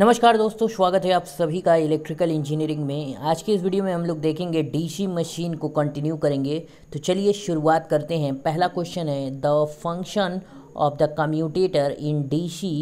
नमस्कार दोस्तों स्वागत है आप सभी का इलेक्ट्रिकल इंजीनियरिंग में आज के इस वीडियो में हम लोग देखेंगे डीसी मशीन को कंटिन्यू करेंगे तो चलिए शुरुआत करते हैं पहला क्वेश्चन है the function of the commutator in DC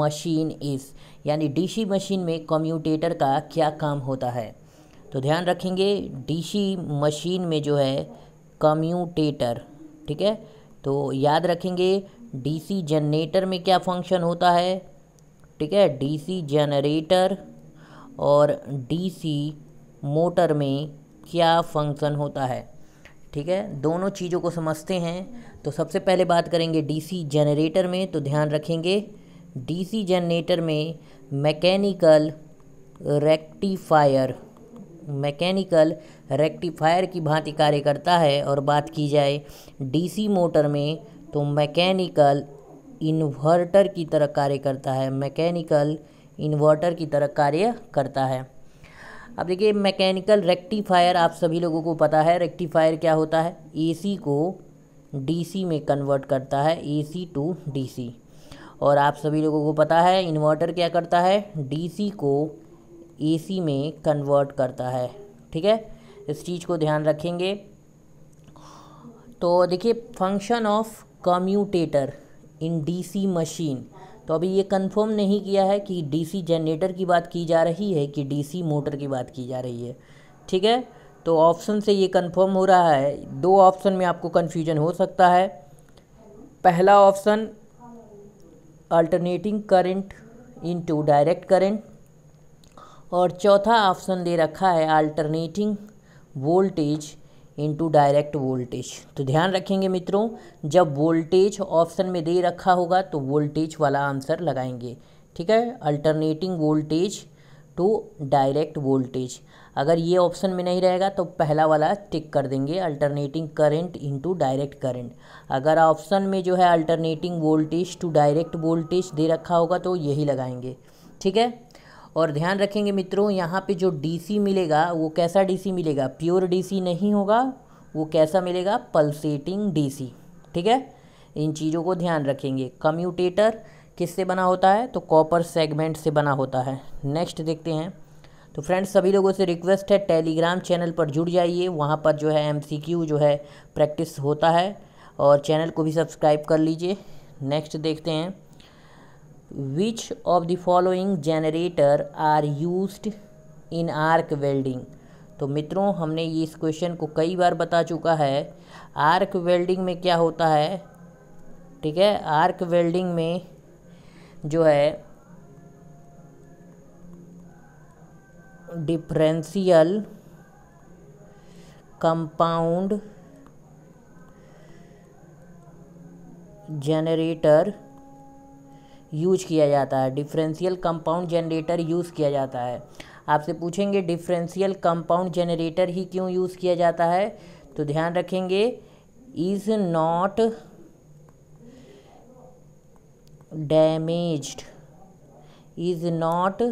machine is यानी डीसी मशीन में कम्यूटेटर का क्या काम होता है तो ध्यान रखेंगे डी मशीन में जो है कम्यूटेटर ठीक है तो याद रखेंगे डीसी जनरेटर में क्या फंक्शन होता है ठीक है डीसी जनरेटर और डीसी मोटर में क्या फंक्शन होता है ठीक है दोनों चीज़ों को समझते हैं तो सबसे पहले बात करेंगे डीसी जनरेटर में तो ध्यान रखेंगे डीसी जनरेटर में मैकेनिकल रेक्टिफायर मैकेनिकल रेक्टिफायर की भांति कार्य करता है और बात की जाए डीसी मोटर में तो मैकेनिकल इन्वर्टर की तरह कार्य करता है मैकेनिकल इन्वर्टर की तरह कार्य करता है अब देखिए मैकेनिकल रेक्टिफायर आप सभी लोगों को पता है रेक्टिफायर क्या होता है एसी को डीसी में कन्वर्ट करता है एसी टू डीसी और आप सभी लोगों को पता है इन्वर्टर क्या करता है डीसी को एसी में कन्वर्ट करता है ठीक है इस चीज़ को ध्यान रखेंगे तो देखिए function of commutator in DC machine तो अभी ये कंफर्म नहीं किया है कि डीसी जनरेटर की बात की जा रही है कि डीसी मोटर की बात की जा रही है ठीक है तो ऑप्शन से ये कंफर्म हो रहा है दो ऑप्शन में आपको कन्फ्यूजन हो सकता है पहला option alternating current into direct current और चौथा ऑप्शन दे रखा है alternating voltage into direct voltage तो ध्यान रखेंगे मित्रों जब वोल्टेज ऑप्शन में दे रखा होगा तो वोल्टेज वाला आंसर लगाएंगे ठीक है alternating voltage to direct voltage अगर ये ऑप्शन में नहीं रहेगा तो पहला वाला टिक कर देंगे alternating current into direct current अगर ऑप्शन में जो है alternating voltage to direct voltage दे रखा होगा तो यही लगाएंगे ठीक है और ध्यान रखेंगे मित्रों यहाँ पे जो डीसी मिलेगा वो कैसा डीसी मिलेगा प्योर डीसी नहीं होगा वो कैसा मिलेगा पल्सेटिंग डीसी ठीक है इन चीज़ों को ध्यान रखेंगे कम्यूटेटर किससे बना होता है तो कॉपर सेगमेंट से बना होता है नेक्स्ट देखते हैं तो फ्रेंड्स सभी लोगों से रिक्वेस्ट है टेलीग्राम चैनल पर जुड़ जाइए वहाँ पर जो है एम जो है प्रैक्टिस होता है और चैनल को भी सब्सक्राइब कर लीजिए नेक्स्ट देखते हैं which of the following generator are used in arc welding तो मित्रों हमने ये इस क्वेश्चन को कई बार बता चुका है आर्क वेल्डिंग में क्या होता है ठीक है आर्क वेल्डिंग में जो है डिफरेंशियल कंपाउंड जनरेटर यूज किया जाता है डिफरेंशियल कंपाउंड जनरेटर यूज़ किया जाता है आपसे पूछेंगे डिफरेंशियल कंपाउंड जनरेटर ही क्यों यूज़ किया जाता है तो ध्यान रखेंगे is not damaged is not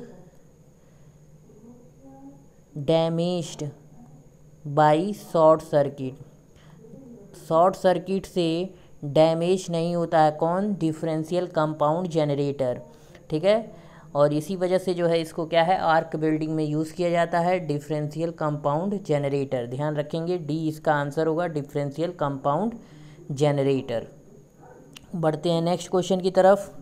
damaged by short circuit short circuit से डैमेज नहीं होता है कौन डिफरेंशियल कंपाउंड जनरेटर ठीक है और इसी वजह से जो है इसको क्या है आर्क बिल्डिंग में यूज़ किया जाता है डिफरेंशियल कंपाउंड जनरेटर ध्यान रखेंगे डी इसका आंसर होगा डिफरेंशियल कंपाउंड जनरेटर बढ़ते हैं नेक्स्ट क्वेश्चन की तरफ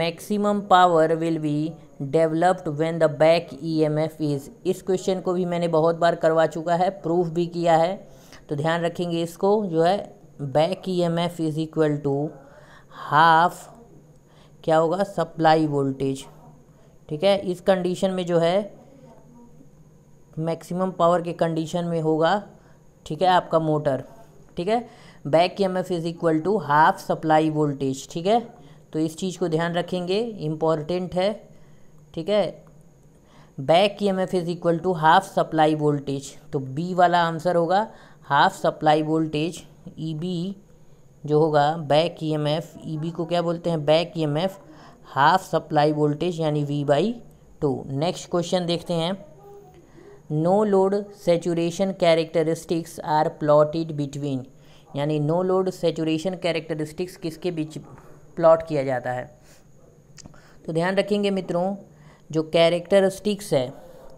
maximum power will be developed when the back EMF is इस क्वेश्चन को भी मैंने बहुत बार करवा चुका है प्रूफ भी किया है तो ध्यान रखेंगे इसको जो है back E M F is equal to half क्या होगा सप्लाई वोल्टेज ठीक है इस कंडीशन में जो है मैक्सिमम पावर के कंडीशन में होगा ठीक है आपका मोटर ठीक है back E M F is equal to half supply voltage ठीक है तो इस चीज़ को ध्यान रखेंगे इम्पॉर्टेंट है ठीक है back E M F is equal to half supply voltage तो बी वाला आंसर होगा half supply voltage E e B जो होगा back E M F E B को क्या बोलते हैं back E M F half supply voltage यानी V by two next question देखते हैं no load saturation characteristics are plotted between यानी नो लोड सेचुरेशन कैरेक्टरिस्टिक्स किसके बीच प्लॉट किया जाता है तो ध्यान रखेंगे मित्रों जो कैरेक्टरिस्टिक्स है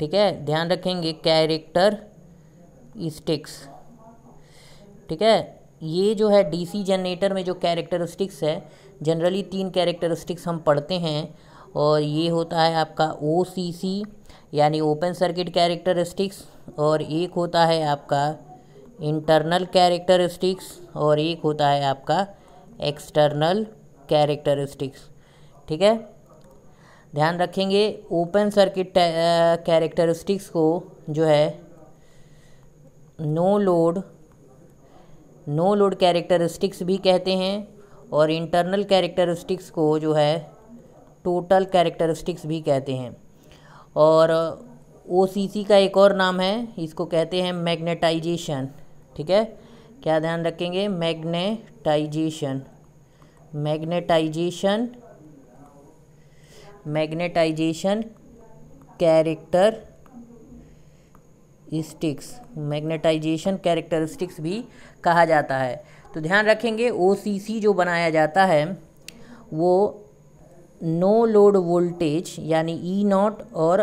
ठीक है ध्यान रखेंगे कैरेक्टर स्टिक्स ठीक है ये जो है डीसी जनरेटर में जो कैरेक्टरिस्टिक्स है जनरली तीन कैरेक्टरिस्टिक्स हम पढ़ते हैं और ये होता है आपका ओ यानी ओपन सर्किट कैरेक्टरिस्टिक्स और एक होता है आपका इंटरनल कैरेक्टरिस्टिक्स और एक होता है आपका एक्सटर्नल कैरेक्टरिस्टिक्स ठीक है ध्यान रखेंगे ओपन सर्किट कैरेक्टरिस्टिक्स को जो है no load no load characteristics भी कहते हैं और इंटरनल कैरेक्टरिस्टिक्स को जो है टोटल कैरेक्टरिस्टिक्स भी कहते हैं और ओ का एक और नाम है इसको कहते हैं मैग्नेटाइजेशन ठीक है क्या ध्यान रखेंगे magnetization magnetization magnetization characteristics magnetization characteristics भी कहा जाता है तो ध्यान रखेंगे ओ जो बनाया जाता है वो नो लोड वोल्टेज यानी ई e नॉट और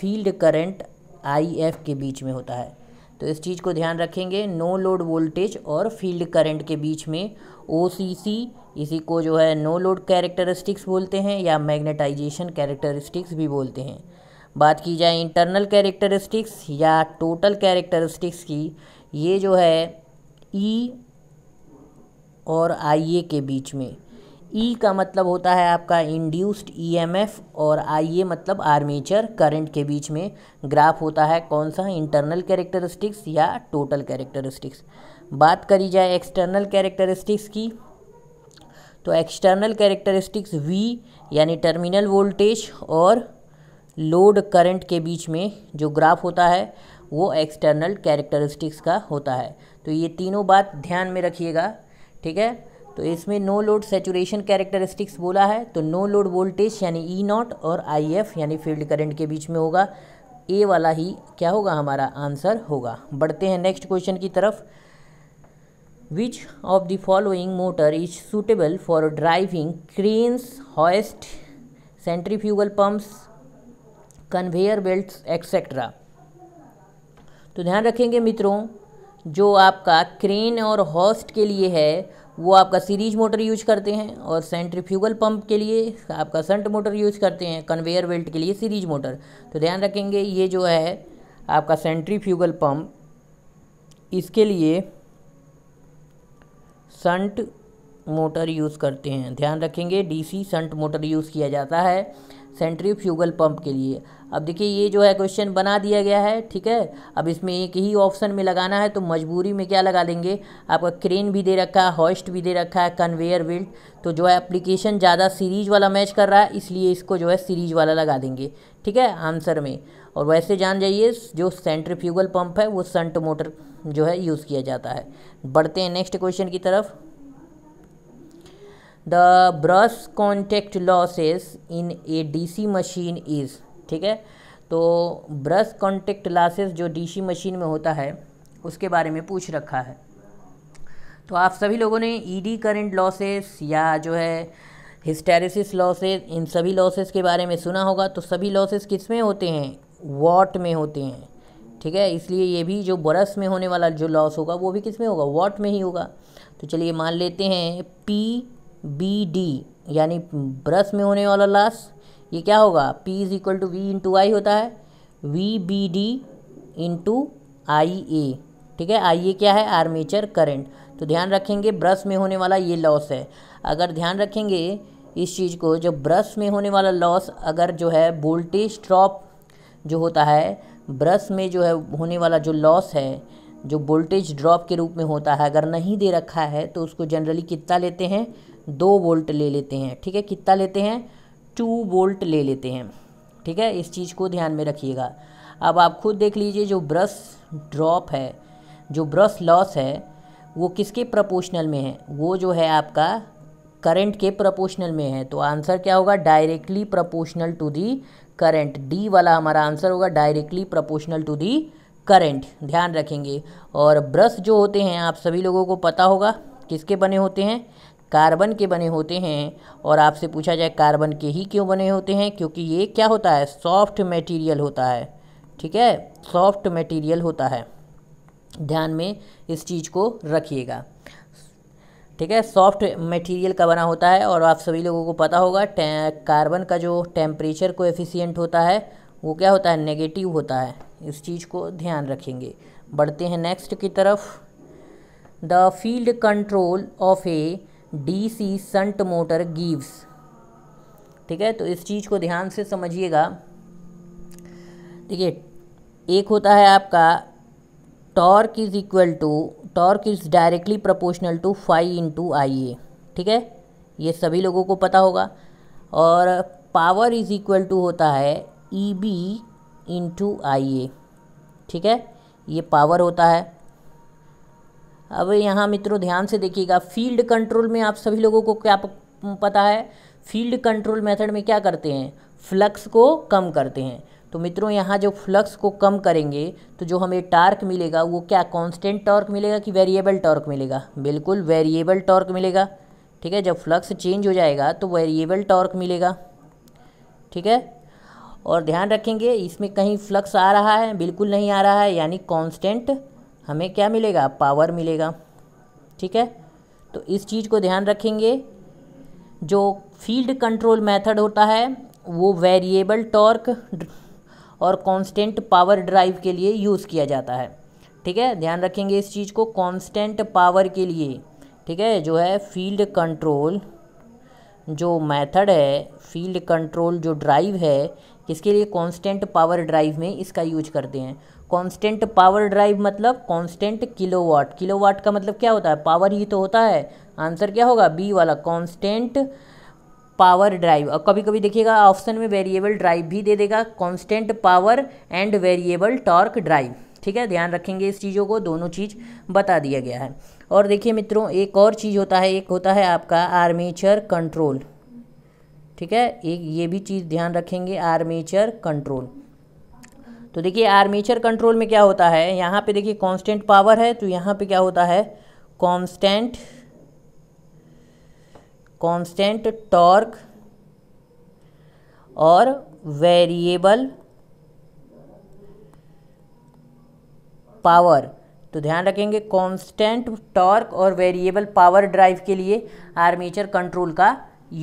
फील्ड करंट आई एफ के बीच में होता है तो इस चीज़ को ध्यान रखेंगे नो लोड वोल्टेज और फील्ड करंट के बीच में ओ इसी को जो है नो लोड कैरेक्टरिस्टिक्स बोलते हैं या मैग्नेटाइजेशन कैरेक्टरिस्टिक्स भी बोलते हैं बात की जाए इंटरनल कैरेक्टरिस्टिक्स या टोटल कैरेक्टरिस्टिक्स की ये जो है ई e और आई ए के बीच में ई e का मतलब होता है आपका इंड्यूस्ड ई एम एफ और आई ए मतलब आर्मेचर करंट के बीच में ग्राफ होता है कौन सा इंटरनल कैरेक्टरिस्टिक्स या टोटल कैरेक्टरिस्टिक्स बात करी जाए एक्सटर्नल कैरेक्टरिस्टिक्स की तो एक्सटर्नल कैरेक्टरिस्टिक्स वी यानी टर्मिनल वोल्टेज और लोड करंट के बीच में जो ग्राफ होता है वो एक्सटर्नल कैरेक्टरिस्टिक्स का होता है तो ये तीनों बात ध्यान में रखिएगा ठीक है तो इसमें नो लोड सेचुरेशन कैरेक्टरिस्टिक्स बोला है तो नो लोड वोल्टेज यानी ई e नॉट और आई एफ यानी फील्ड करंट के बीच में होगा ए वाला ही क्या होगा हमारा आंसर होगा बढ़ते हैं नेक्स्ट क्वेश्चन की तरफ which of the following motor is suitable for driving cranes hoist centrifugal pumps conveyor belt etcetera तो ध्यान रखेंगे मित्रों जो आपका क्रेन और हॉस्ट के लिए है वो आपका सीरीज मोटर यूज करते हैं और सेंट्रीफ्यूगल पंप के लिए आपका संट मोटर यूज करते हैं कन्वेयर बेल्ट के लिए सीरीज मोटर तो ध्यान रखेंगे ये जो है आपका सेंट्रीफ्यूगल पंप इसके लिए संट मोटर यूज़ करते हैं ध्यान रखेंगे डीसी संट मोटर यूज़ किया जाता है सेंट्रीफ्यूगल पंप के लिए अब देखिए ये जो है क्वेश्चन बना दिया गया है ठीक है अब इसमें एक ही ऑप्शन में लगाना है तो मजबूरी में क्या लगा देंगे आपका क्रेन भी दे रखा है हॉस्ट भी दे रखा है कन्वेयर बेल्ट तो जो है एप्लीकेशन ज़्यादा सीरीज वाला मैच कर रहा है इसलिए इसको जो है सीरीज वाला लगा देंगे ठीक है आंसर में और वैसे जान जाइए जो सेंट्रीफ्यूगल पंप है वो सन्ट मोटर जो है यूज़ किया जाता है बढ़ते हैं नेक्स्ट क्वेश्चन की तरफ the brush contact losses in A C machine is ठीक है तो ब्रश कॉन्टेक्ट लॉसेस जो सी मशीन में होता है उसके बारे में पूछ रखा है तो आप सभी लोगों ने ई डी करेंट लॉसेस या जो है हिस्टेरिसिस लॉसेस इन सभी लॉसेस के बारे में सुना होगा तो सभी लॉसेस किस में होते हैं वॉट में होते हैं ठीक है इसलिए ये भी जो ब्रश में होने वाला जो लॉस होगा वो भी किस में होगा वॉट में ही होगा तो चलिए मान लेते हैं पी बी डी यानी ब्रश में होने वाला लॉस ये क्या होगा P is equal to V into I होता है V B D into I A ठीक है आई ए क्या है आर्मेचर करंट तो ध्यान रखेंगे ब्रश में होने वाला ये लॉस है अगर ध्यान रखेंगे इस चीज़ को जब ब्रश में होने वाला लॉस अगर जो है वोल्टेज ड्रॉप जो होता है ब्रश में जो है होने वाला जो लॉस है जो वोल्टेज ड्रॉप के रूप में होता है अगर नहीं दे रखा है तो उसको जनरली कितना लेते हैं दो वोल्ट ले लेते हैं ठीक है कितना लेते हैं टू वोल्ट ले लेते हैं ठीक है इस चीज़ को ध्यान में रखिएगा अब आप खुद देख लीजिए जो ब्रश ड्रॉप है जो ब्रश लॉस है वो किसके प्रपोशनल में है वो जो है आपका करंट के प्रपोशनल में है तो आंसर क्या होगा directly proportional to the current D वाला हमारा आंसर होगा directly proportional to the current ध्यान रखेंगे और ब्रश जो होते हैं आप सभी लोगों को पता होगा किसके बने होते हैं कार्बन के बने होते हैं और आपसे पूछा जाए कार्बन के ही क्यों बने होते हैं क्योंकि ये क्या होता है सॉफ्ट मटेरियल होता है ठीक है सॉफ्ट मटेरियल होता है ध्यान में इस चीज़ को रखिएगा ठीक है सॉफ्ट मटेरियल का बना होता है और आप सभी लोगों को पता होगा कार्बन का जो टेम्परेचर को एफिसियंट होता है वो क्या होता है नेगेटिव होता है इस चीज़ को ध्यान रखेंगे बढ़ते हैं नेक्स्ट की तरफ the field control of a D C shunt motor gives ठीक है तो इस चीज़ को ध्यान से समझिएगा देखिए एक होता है आपका torque is equal to torque is directly proportional to five into I A ठीक है ये सभी लोगों को पता होगा और पावर इज इक्वल टू होता है E B into I A ठीक है ये पावर होता है अब यहाँ मित्रों ध्यान से देखिएगा फील्ड कंट्रोल में आप सभी लोगों को क्या पता है फील्ड कंट्रोल मेथड में क्या करते हैं फ्लक्स को कम करते हैं तो मित्रों यहाँ जो फ्लक्स को कम करेंगे तो जो हमें टार्क मिलेगा वो क्या कांस्टेंट टॉर्क मिलेगा कि वेरिएबल टॉर्क मिलेगा बिल्कुल वेरिएबल टॉर्क मिलेगा ठीक है जब फ्लक्स चेंज हो जाएगा तो वेरिएबल टॉर्क मिलेगा ठीक है और ध्यान रखेंगे इसमें कहीं फ्लक्स आ रहा है बिल्कुल नहीं आ रहा है यानी कॉन्स्टेंट हमें क्या मिलेगा पावर मिलेगा ठीक है तो इस चीज़ को ध्यान रखेंगे जो फील्ड कंट्रोल मेथड होता है वो वेरिएबल टॉर्क और कांस्टेंट पावर ड्राइव के लिए यूज़ किया जाता है ठीक है ध्यान रखेंगे इस चीज़ को कांस्टेंट पावर के लिए ठीक है जो है फील्ड कंट्रोल जो मेथड है फील्ड कंट्रोल जो ड्राइव है किसके लिए कांस्टेंट पावर ड्राइव में इसका यूज करते हैं कांस्टेंट पावर ड्राइव मतलब कांस्टेंट किलोवाट किलोवाट का मतलब क्या होता है पावर ही तो होता है आंसर क्या होगा बी वाला कांस्टेंट पावर ड्राइव और कभी कभी देखिएगा ऑप्शन में वेरिएबल ड्राइव भी दे देगा constant power and variable torque drive ठीक है ध्यान रखेंगे इस चीज़ों को दोनों चीज़ बता दिया गया है और देखिए मित्रों एक और चीज़ होता है एक होता है आपका आर्मेचर कंट्रोल ठीक है एक ये भी चीज़ ध्यान रखेंगे आर्मेचर कंट्रोल तो देखिए आर्मेचर कंट्रोल में क्या होता है यहाँ पे देखिए कांस्टेंट पावर है तो यहाँ पे क्या होता है कांस्टेंट कांस्टेंट टॉर्क और वेरिएबल पावर तो ध्यान रखेंगे कांस्टेंट टॉर्क और वेरिएबल पावर ड्राइव के लिए आर्मेचर कंट्रोल का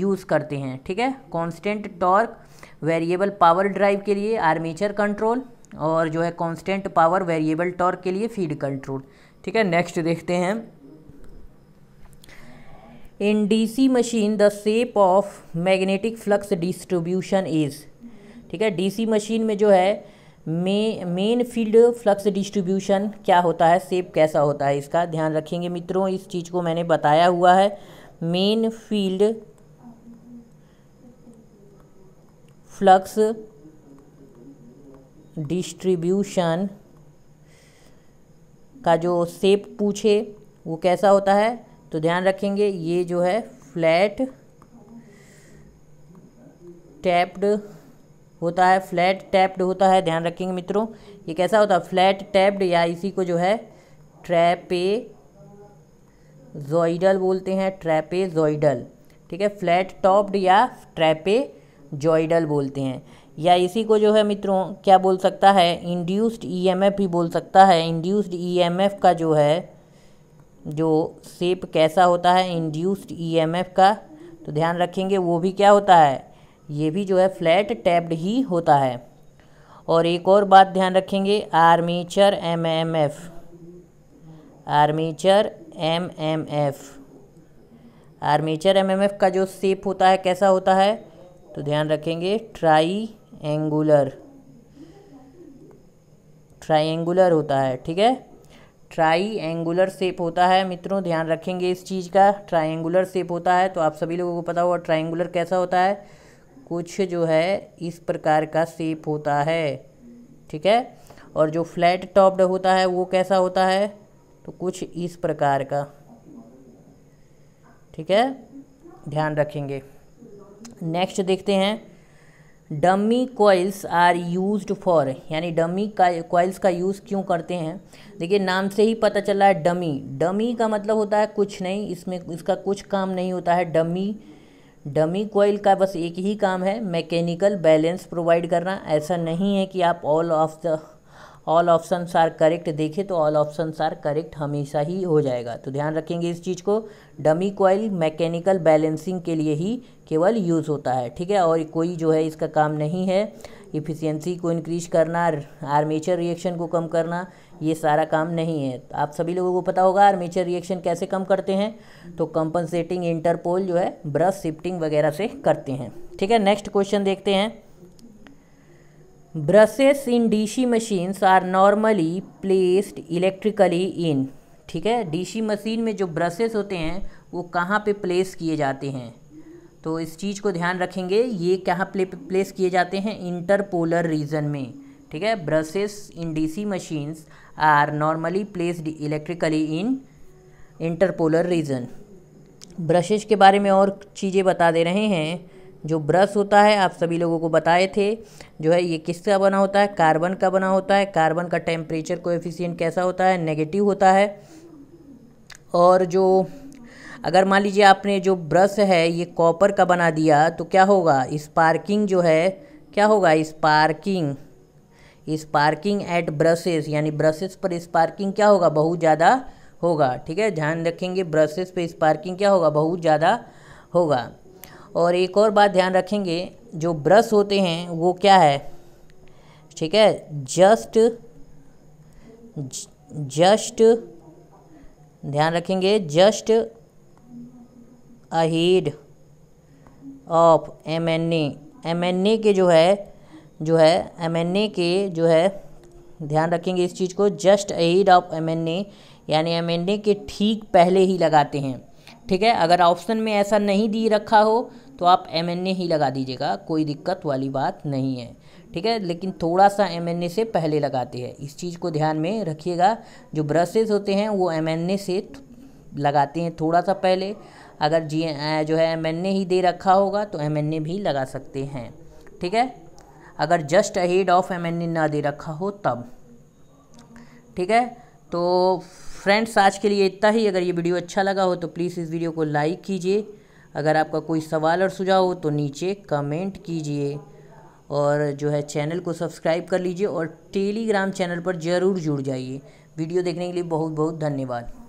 यूज़ करते हैं ठीक है constant torque variable power drive के लिए आर्मेचर कंट्रोल और जो है कांस्टेंट पावर वेरिएबल टॉर्क के लिए फीड कंट्रोल ठीक है नेक्स्ट देखते हैं in DC machine the shape of magnetic flux distribution is ठीक है डीसी मशीन में जो है मेन फील्ड फ्लक्स डिस्ट्रीब्यूशन क्या होता है सेप कैसा होता है इसका ध्यान रखेंगे मित्रों इस चीज़ को मैंने बताया हुआ है मेन फील्ड फ्लक्स डिस्ट्रीब्यूशन का जो सेप पूछे वो कैसा होता है तो ध्यान रखेंगे ये जो है फ्लैट टैप्ड होता है फ्लैट टैप्ड होता है ध्यान रखेंगे मित्रों ये कैसा होता है फ्लैट टैप्ड या इसी को जो है ट्रैपे जोइडल बोलते हैं ट्रैपे जोइडल ठीक है फ्लैट टॉप्ड या ट्रैपे जोइडल बोलते हैं या इसी को जो है मित्रों क्या बोल सकता है इंड्यूस्ड ईएमएफ e भी बोल सकता है इंड्यूस्ड ईएमएफ e का जो है जो सेप कैसा होता है इंड्यूस्ड ईएमएफ e का तो ध्यान रखेंगे वो भी क्या होता है ये भी जो है फ्लैट टैप्ड ही होता है और एक और बात ध्यान रखेंगे armature M M F armature M M F armature M M F का जो सेप होता है कैसा होता है तो ध्यान रखेंगे ट्राई एंगुलर ट्राइंगुलर होता है ठीक है ट्राई एंगुलर सेप होता है मित्रों ध्यान रखेंगे इस चीज़ का ट्राइंगुलर सेप होता है तो आप सभी लोगों को पता होगा ट्राइंगुलर कैसा होता है कुछ जो है इस प्रकार का सेप होता है ठीक है और जो फ्लैट टॉप्ड होता है वो कैसा होता है तो कुछ इस प्रकार का ठीक है ध्यान रखेंगे नेक्स्ट देखते हैं dummy coils are use for यानी डमी का कॉइल्स का यूज़ क्यों करते हैं देखिए नाम से ही पता चला है डमी डमी का मतलब होता है कुछ नहीं इसमें इसका कुछ काम नहीं होता है डमी डमी कोयल का बस एक ही काम है मैकेनिकल बैलेंस प्रोवाइड करना ऐसा नहीं है कि आप all of the all option are correct देखें तो ऑल ऑप्शन आर करेक्ट हमेशा ही हो जाएगा तो ध्यान रखेंगे इस चीज़ को डमी कॉइल मैकेनिकल बैलेंसिंग के लिए ही केवल यूज़ होता है ठीक है और कोई जो है इसका काम नहीं है इफ़िशियंसी को इंक्रीज करना आर्मेचर रिएक्शन को कम करना ये सारा काम नहीं है आप सभी लोगों को पता होगा आर्मेचर रिएक्शन कैसे कम करते हैं तो कंपनसेटिंग इंटरपोल जो है ब्रश शिफ्टिंग वगैरह से करते हैं ठीक है नेक्स्ट क्वेश्चन देखते हैं brushes in DC machines are normally placed electrically in ठीक है डीसी मशीन में जो ब्रशेस होते हैं वो कहाँ पे प्लेस किए जाते हैं तो इस चीज़ को ध्यान रखेंगे ये कहाँ प्ले प्लेस किए जाते हैं इंटरपोलर रीजन में ठीक है brushes in DC machines are normally placed electrically in interpolar region brushes के बारे में और चीज़ें बता दे रहे हैं जो ब्रश होता है आप सभी लोगों को बताए थे जो है ये किसका बना होता है कार्बन का बना होता है कार्बन का टेम्परेचर को कैसा होता है नेगेटिव होता है और जो अगर मान लीजिए आपने जो ब्रश है ये कॉपर का बना दिया तो क्या होगा स्पार्किंग जो है क्या होगा स्पार्किंग स्पार्किंग एट ब्रशेस यानी ब्रशेस पर स्पार्किंग क्या होगा बहुत ज़्यादा होगा ठीक है ध्यान रखेंगे ब्रशेस पर स्पार्किंग क्या होगा बहुत ज़्यादा होगा और एक और बात ध्यान रखेंगे जो ब्रश होते हैं वो क्या है ठीक है जस्ट जस्ट ध्यान रखेंगे just ahead of M N A M N A के जो है जो है एम एन ए के जो है ध्यान रखेंगे इस चीज़ को just ahead of M N A यानी एम एन ए के ठीक पहले ही लगाते हैं ठीक है अगर ऑप्शन में ऐसा नहीं दी रखा हो तो आप एम ही लगा दीजिएगा कोई दिक्कत वाली बात नहीं है ठीक है लेकिन थोड़ा सा एम से पहले लगाते हैं इस चीज़ को ध्यान में रखिएगा जो ब्रशेज होते हैं वो एम से लगाते हैं थोड़ा सा पहले अगर जी जो है एम ही दे रखा होगा तो एम भी लगा सकते हैं ठीक है अगर जस्ट अहेड ऑफ एम ना दे रखा हो तब ठीक है तो फ्रेंड्स आज के लिए इतना ही अगर ये वीडियो अच्छा लगा हो तो प्लीज़ इस वीडियो को लाइक कीजिए अगर आपका कोई सवाल और सुझाव हो तो नीचे कमेंट कीजिए और जो है चैनल को सब्सक्राइब कर लीजिए और टेलीग्राम चैनल पर ज़रूर जुड़ जाइए वीडियो देखने के लिए बहुत बहुत धन्यवाद